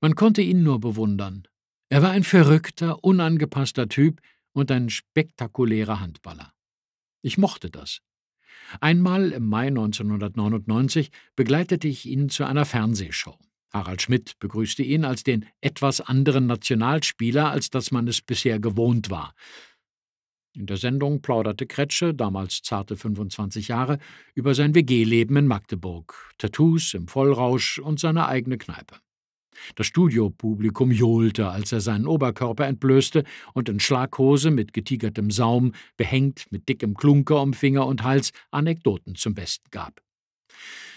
Man konnte ihn nur bewundern. Er war ein verrückter, unangepasster Typ und ein spektakulärer Handballer. Ich mochte das. Einmal im Mai 1999 begleitete ich ihn zu einer Fernsehshow. Harald Schmidt begrüßte ihn als den etwas anderen Nationalspieler, als das man es bisher gewohnt war. In der Sendung plauderte Kretsche, damals zarte 25 Jahre, über sein WG-Leben in Magdeburg, Tattoos im Vollrausch und seine eigene Kneipe. Das Studiopublikum johlte, als er seinen Oberkörper entblößte und in Schlaghose mit getigertem Saum, behängt mit dickem Klunker um Finger und Hals, Anekdoten zum Besten gab.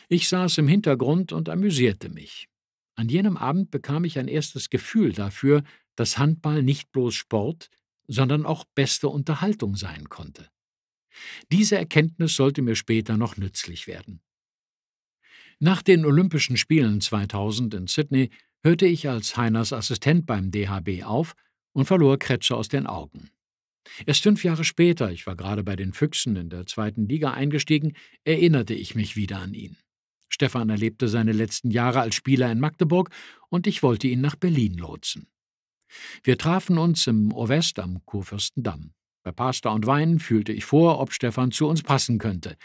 Ich saß im Hintergrund und amüsierte mich. An jenem Abend bekam ich ein erstes Gefühl dafür, dass Handball nicht bloß Sport, sondern auch beste Unterhaltung sein konnte. Diese Erkenntnis sollte mir später noch nützlich werden. Nach den Olympischen Spielen 2000 in Sydney hörte ich als Heiners Assistent beim DHB auf und verlor Kretscher aus den Augen. Erst fünf Jahre später, ich war gerade bei den Füchsen in der zweiten Liga eingestiegen, erinnerte ich mich wieder an ihn. Stefan erlebte seine letzten Jahre als Spieler in Magdeburg und ich wollte ihn nach Berlin lotsen. Wir trafen uns im Ovest am Kurfürstendamm. Bei Pasta und Wein fühlte ich vor, ob Stefan zu uns passen könnte.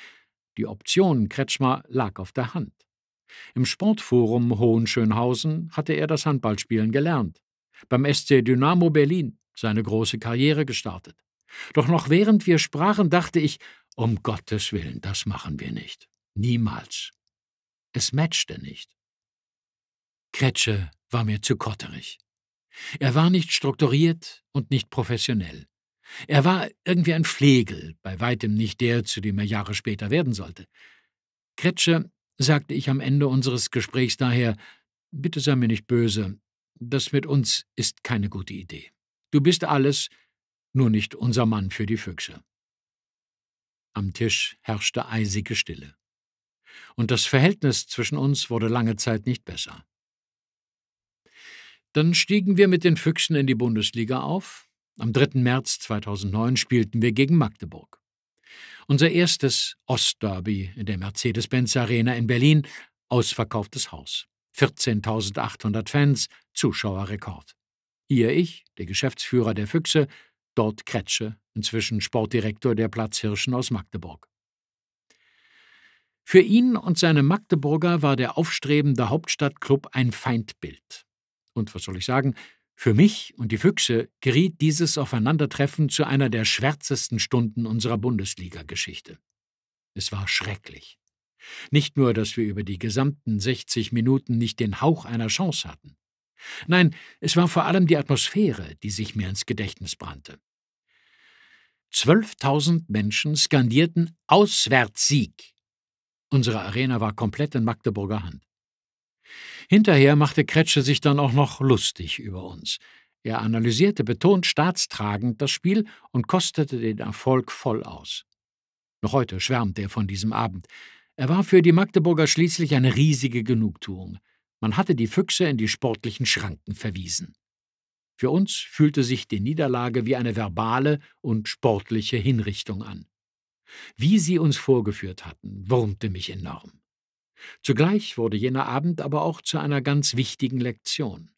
Die Option Kretschmer lag auf der Hand. Im Sportforum Hohenschönhausen hatte er das Handballspielen gelernt, beim SC Dynamo Berlin seine große Karriere gestartet. Doch noch während wir sprachen, dachte ich, um Gottes Willen, das machen wir nicht. Niemals. Es matchte nicht. Kretsche war mir zu kotterig. Er war nicht strukturiert und nicht professionell. Er war irgendwie ein Flegel, bei weitem nicht der, zu dem er Jahre später werden sollte. Kretsche sagte ich am Ende unseres Gesprächs daher, bitte sei mir nicht böse, das mit uns ist keine gute Idee. Du bist alles, nur nicht unser Mann für die Füchse. Am Tisch herrschte eisige Stille. Und das Verhältnis zwischen uns wurde lange Zeit nicht besser. Dann stiegen wir mit den Füchsen in die Bundesliga auf. Am 3. März 2009 spielten wir gegen Magdeburg. Unser erstes Ostderby in der Mercedes-Benz Arena in Berlin, ausverkauftes Haus. 14.800 Fans, Zuschauerrekord. Hier ich, der Geschäftsführer der Füchse, dort Kretsche, inzwischen Sportdirektor der Platzhirschen aus Magdeburg. Für ihn und seine Magdeburger war der aufstrebende Hauptstadtklub ein Feindbild. Und was soll ich sagen, für mich und die Füchse geriet dieses Aufeinandertreffen zu einer der schwärzesten Stunden unserer Bundesliga-Geschichte. Es war schrecklich. Nicht nur, dass wir über die gesamten 60 Minuten nicht den Hauch einer Chance hatten. Nein, es war vor allem die Atmosphäre, die sich mir ins Gedächtnis brannte. 12.000 Menschen skandierten Auswärtssieg. Unsere Arena war komplett in Magdeburger Hand. Hinterher machte Kretsche sich dann auch noch lustig über uns. Er analysierte betont staatstragend das Spiel und kostete den Erfolg voll aus. Noch heute schwärmt er von diesem Abend. Er war für die Magdeburger schließlich eine riesige Genugtuung. Man hatte die Füchse in die sportlichen Schranken verwiesen. Für uns fühlte sich die Niederlage wie eine verbale und sportliche Hinrichtung an. Wie sie uns vorgeführt hatten, wurmte mich enorm. Zugleich wurde jener Abend aber auch zu einer ganz wichtigen Lektion.